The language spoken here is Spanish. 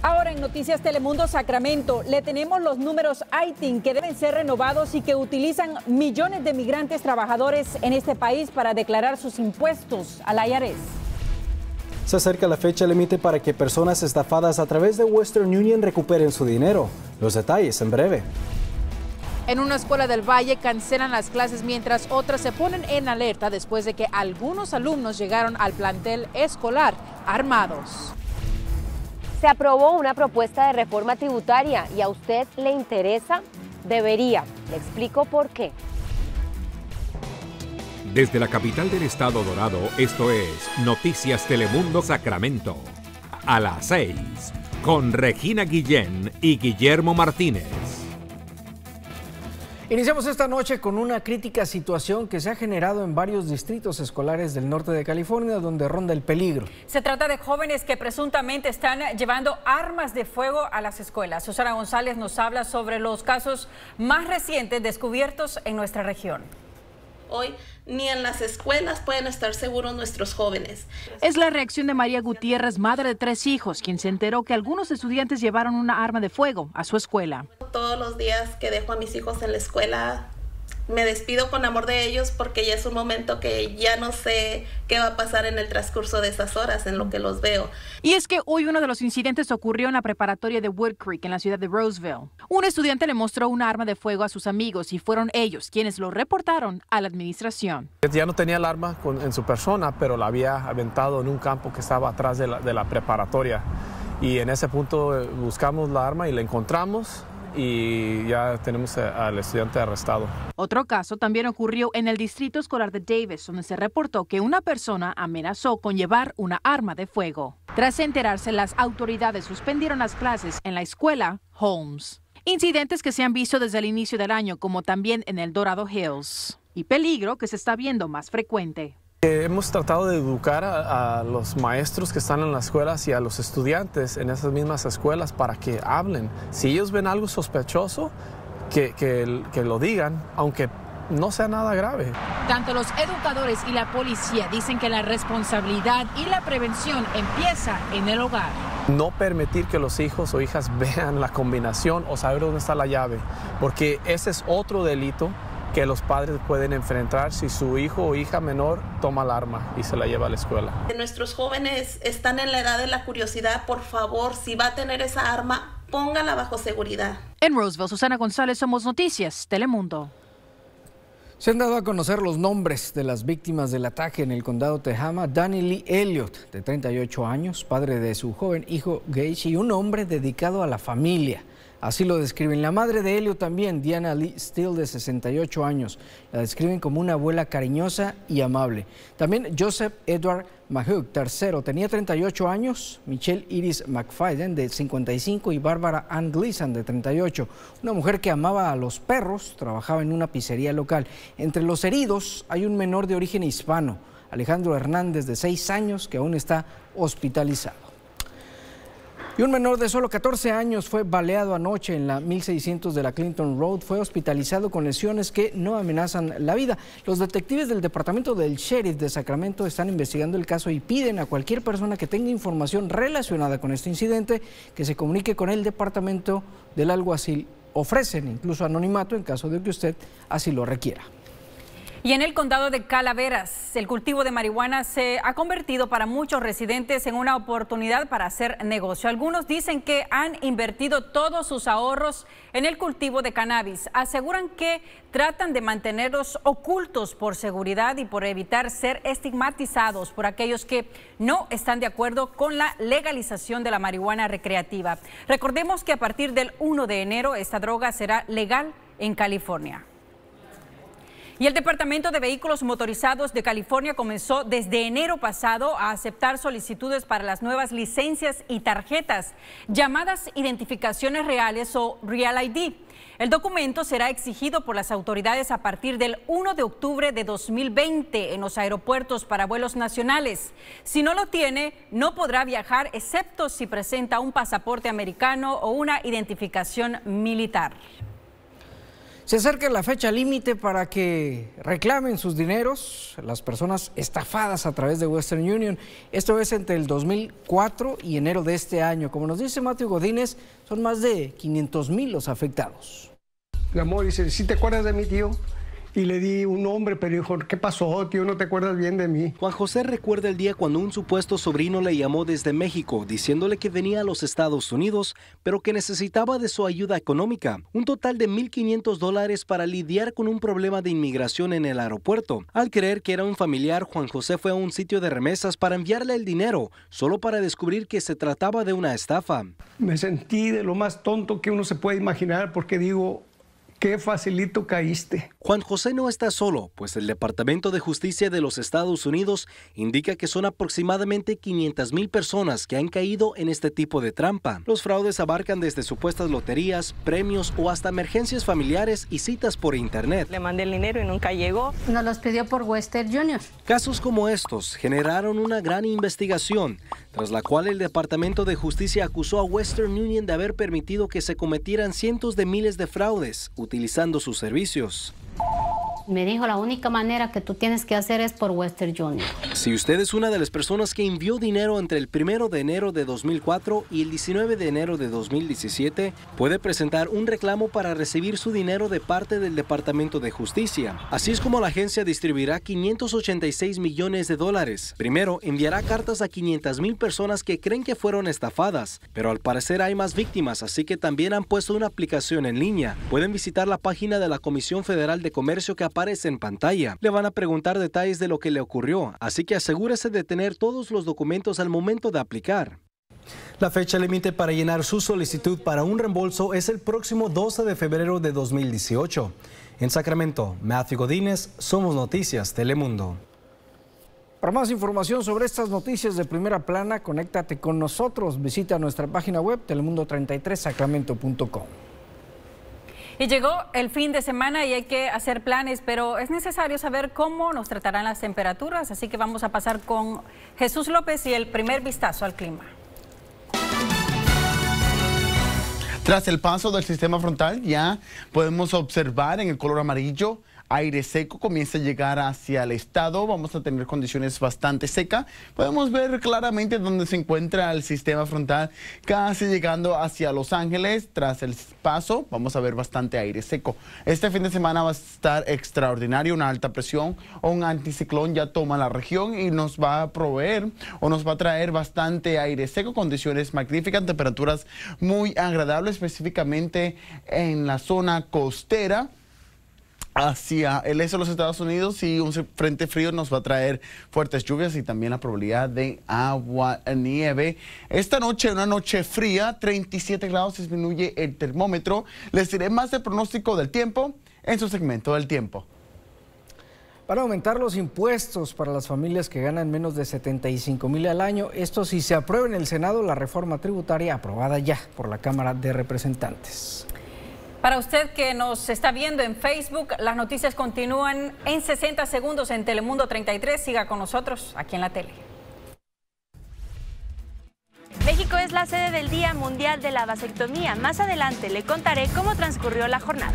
Ahora en Noticias Telemundo Sacramento le tenemos los números ITIN que deben ser renovados y que utilizan millones de migrantes trabajadores en este país para declarar sus impuestos al IRS. Se acerca la fecha límite para que personas estafadas a través de Western Union recuperen su dinero. Los detalles en breve. En una escuela del Valle cancelan las clases mientras otras se ponen en alerta después de que algunos alumnos llegaron al plantel escolar armados. Se aprobó una propuesta de reforma tributaria y a usted le interesa, debería. Le explico por qué. Desde la capital del estado Dorado, esto es Noticias Telemundo Sacramento. A las 6, con Regina Guillén y Guillermo Martínez. Iniciamos esta noche con una crítica situación que se ha generado en varios distritos escolares del norte de California donde ronda el peligro. Se trata de jóvenes que presuntamente están llevando armas de fuego a las escuelas. Susana González nos habla sobre los casos más recientes descubiertos en nuestra región. Hoy ni en las escuelas pueden estar seguros nuestros jóvenes. Es la reacción de María Gutiérrez, madre de tres hijos, quien se enteró que algunos estudiantes llevaron una arma de fuego a su escuela. Todos los días que dejo a mis hijos en la escuela, me despido con amor de ellos porque ya es un momento que ya no sé qué va a pasar en el transcurso de esas horas en lo que los veo. Y es que hoy uno de los incidentes ocurrió en la preparatoria de Wood Creek en la ciudad de Roseville. Un estudiante le mostró un arma de fuego a sus amigos y fueron ellos quienes lo reportaron a la administración. Ya no tenía el arma en su persona, pero la había aventado en un campo que estaba atrás de la, de la preparatoria. Y en ese punto eh, buscamos la arma y la encontramos y ya tenemos al estudiante arrestado. Otro caso también ocurrió en el distrito escolar de Davis, donde se reportó que una persona amenazó con llevar una arma de fuego. Tras enterarse, las autoridades suspendieron las clases en la escuela Holmes. Incidentes que se han visto desde el inicio del año, como también en el Dorado Hills. Y peligro que se está viendo más frecuente. Eh, hemos tratado de educar a, los maestros que están en las escuelas y a los estudiantes en esas mismas escuelas para que hablen. Si ellos ven algo sospechoso, que, que, que lo digan, aunque no sea nada grave. Tanto los educadores y la policía dicen que la responsabilidad y la prevención empieza en el hogar. No permitir que los hijos o hijas vean la combinación o saber dónde está la llave, porque ese es otro delito que los padres pueden enfrentar si su hijo o hija menor toma el arma y se la lleva a la escuela. Nuestros jóvenes están en la edad de la curiosidad, por favor, si va a tener esa arma, póngala bajo seguridad. En Roseville, Susana González, Somos Noticias, Telemundo. Se han dado a conocer los nombres de las víctimas del ataque en el condado Tejama. Danny Lee Elliott, de 38 años, padre de su joven hijo Gage y un hombre dedicado a la familia. Así lo describen. La madre de Helio también, Diana Lee Steele, de 68 años, la describen como una abuela cariñosa y amable. También Joseph Edward Mahug, tercero, tenía 38 años, Michelle Iris McFadden, de 55, y Barbara Ann Gleason, de 38. Una mujer que amaba a los perros, trabajaba en una pizzería local. Entre los heridos hay un menor de origen hispano, Alejandro Hernández, de 6 años, que aún está hospitalizado. Y un menor de solo 14 años fue baleado anoche en la 1600 de la Clinton Road. Fue hospitalizado con lesiones que no amenazan la vida. Los detectives del departamento del sheriff de Sacramento están investigando el caso y piden a cualquier persona que tenga información relacionada con este incidente que se comunique con el departamento del alguacil. Ofrecen incluso anonimato en caso de que usted así lo requiera. Y en el condado de Calaveras, el cultivo de marihuana se ha convertido para muchos residentes en una oportunidad para hacer negocio. Algunos dicen que han invertido todos sus ahorros en el cultivo de cannabis. Aseguran que tratan de mantenerlos ocultos por seguridad y por evitar ser estigmatizados por aquellos que no están de acuerdo con la legalización de la marihuana recreativa. Recordemos que a partir del 1 de enero esta droga será legal en California. Y el Departamento de Vehículos Motorizados de California comenzó desde enero pasado a aceptar solicitudes para las nuevas licencias y tarjetas, llamadas identificaciones reales o Real ID. El documento será exigido por las autoridades a partir del 1 de octubre de 2020 en los aeropuertos para vuelos nacionales. Si no lo tiene, no podrá viajar excepto si presenta un pasaporte americano o una identificación militar. Se acerca la fecha límite para que reclamen sus dineros las personas estafadas a través de Western Union. Esto es entre el 2004 y enero de este año. Como nos dice Mateo Godínez, son más de 500 mil los afectados. La amor, dice, te acuerdas de mi tío? y le di un nombre, pero dijo, ¿qué pasó, tío? No te acuerdas bien de mí. Juan José recuerda el día cuando un supuesto sobrino le llamó desde México diciéndole que venía a los Estados Unidos, pero que necesitaba de su ayuda económica, un total de 1.500 dólares para lidiar con un problema de inmigración en el aeropuerto. Al creer que era un familiar, Juan José fue a un sitio de remesas para enviarle el dinero, solo para descubrir que se trataba de una estafa. Me sentí de lo más tonto que uno se puede imaginar porque digo, Qué facilito caíste. Juan José no está solo, pues el Departamento de Justicia de los Estados Unidos indica que son aproximadamente mil personas que han caído en este tipo de trampa. Los fraudes abarcan desde supuestas loterías, premios o hasta emergencias familiares y citas por internet. Le mandé el dinero y nunca llegó. Nos los pidió por Western Junior. Casos como estos generaron una gran investigación tras la cual el Departamento de Justicia acusó a Western Union de haber permitido que se cometieran cientos de miles de fraudes utilizando sus servicios. Me dijo, la única manera que tú tienes que hacer es por Western Union. Si usted es una de las personas que envió dinero entre el 1 de enero de 2004 y el 19 de enero de 2017, puede presentar un reclamo para recibir su dinero de parte del Departamento de Justicia. Así es como la agencia distribuirá 586 millones de dólares. Primero, enviará cartas a 500 mil personas que creen que fueron estafadas, pero al parecer hay más víctimas, así que también han puesto una aplicación en línea. Pueden visitar la página de la Comisión Federal de Comercio que ha aparece en pantalla. Le van a preguntar detalles de lo que le ocurrió, así que asegúrese de tener todos los documentos al momento de aplicar. La fecha límite para llenar su solicitud para un reembolso es el próximo 12 de febrero de 2018. En Sacramento, Matthew Godínez, Somos Noticias, Telemundo. Para más información sobre estas noticias de primera plana, conéctate con nosotros. Visita nuestra página web telemundo33sacramento.com. Y llegó el fin de semana y hay que hacer planes, pero es necesario saber cómo nos tratarán las temperaturas, así que vamos a pasar con Jesús López y el primer vistazo al clima. Tras el paso del sistema frontal ya podemos observar en el color amarillo aire seco comienza a llegar hacia el estado. Vamos a tener condiciones bastante secas. Podemos ver claramente dónde se encuentra el sistema frontal, casi llegando hacia Los Ángeles. Tras el paso, vamos a ver bastante aire seco. Este fin de semana va a estar extraordinario. Una alta presión o un anticiclón ya toma la región y nos va a proveer o nos va a traer bastante aire seco, condiciones magníficas, temperaturas muy agradables, específicamente en la zona costera hacia el este de los Estados Unidos y un frente frío nos va a traer fuertes lluvias y también la probabilidad de agua eh, nieve. Esta noche, una noche fría, 37 grados, disminuye el termómetro. Les diré más del pronóstico del tiempo en su segmento del tiempo. Para aumentar los impuestos para las familias que ganan menos de 75 mil al año. Esto si se aprueba en el Senado la reforma tributaria aprobada ya por la Cámara de Representantes. Para usted que nos está viendo en Facebook, las noticias continúan en 60 segundos en Telemundo 33. Siga con nosotros aquí en la tele. México es la sede del Día Mundial de la Vasectomía. Más adelante le contaré cómo transcurrió la jornada.